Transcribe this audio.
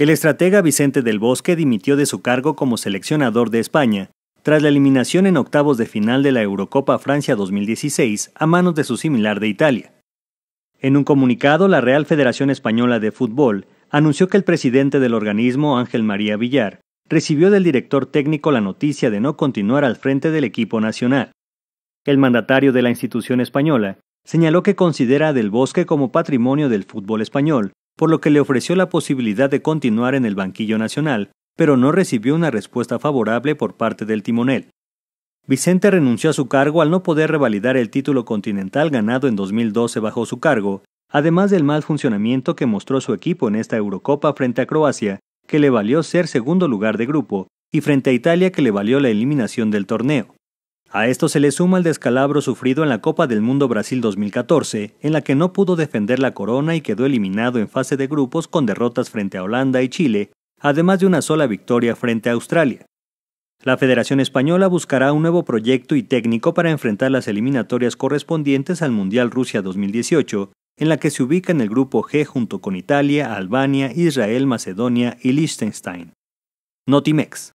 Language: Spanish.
El estratega Vicente del Bosque dimitió de su cargo como seleccionador de España tras la eliminación en octavos de final de la Eurocopa Francia 2016 a manos de su similar de Italia. En un comunicado, la Real Federación Española de Fútbol anunció que el presidente del organismo, Ángel María Villar, recibió del director técnico la noticia de no continuar al frente del equipo nacional. El mandatario de la institución española señaló que considera a Del Bosque como patrimonio del fútbol español por lo que le ofreció la posibilidad de continuar en el banquillo nacional, pero no recibió una respuesta favorable por parte del timonel. Vicente renunció a su cargo al no poder revalidar el título continental ganado en 2012 bajo su cargo, además del mal funcionamiento que mostró su equipo en esta Eurocopa frente a Croacia, que le valió ser segundo lugar de grupo, y frente a Italia que le valió la eliminación del torneo. A esto se le suma el descalabro sufrido en la Copa del Mundo Brasil 2014, en la que no pudo defender la corona y quedó eliminado en fase de grupos con derrotas frente a Holanda y Chile, además de una sola victoria frente a Australia. La Federación Española buscará un nuevo proyecto y técnico para enfrentar las eliminatorias correspondientes al Mundial Rusia 2018, en la que se ubica en el grupo G junto con Italia, Albania, Israel, Macedonia y Liechtenstein. Notimex.